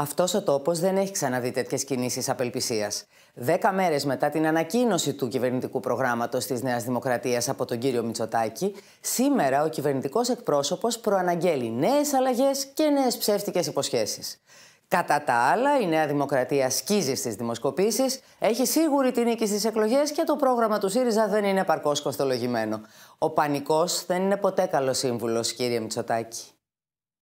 Αυτός ο τόπος δεν έχει ξαναδεί τέτοιες κινήσεις απελπισίας. Δέκα μέρες μετά την ανακοίνωση του κυβερνητικού προγράμματος της Νέας Δημοκρατίας από τον κύριο Μητσοτάκη, σήμερα ο κυβερνητικός εκπρόσωπος προαναγγέλει νέες αλλαγές και νέες ψεύτικες υποσχέσεις. Κατά τα άλλα, η Νέα Δημοκρατία σκίζει στις δημοσκοπήσεις, έχει σίγουρη την νίκη στις εκλογές και το πρόγραμμα του ΣΥΡΙΖΑ δεν είναι παρκώ κοστολογημένο. Ο πανικός δεν είναι ποτέ καλός σύμβουλος, κύριε Μητσοτάκη.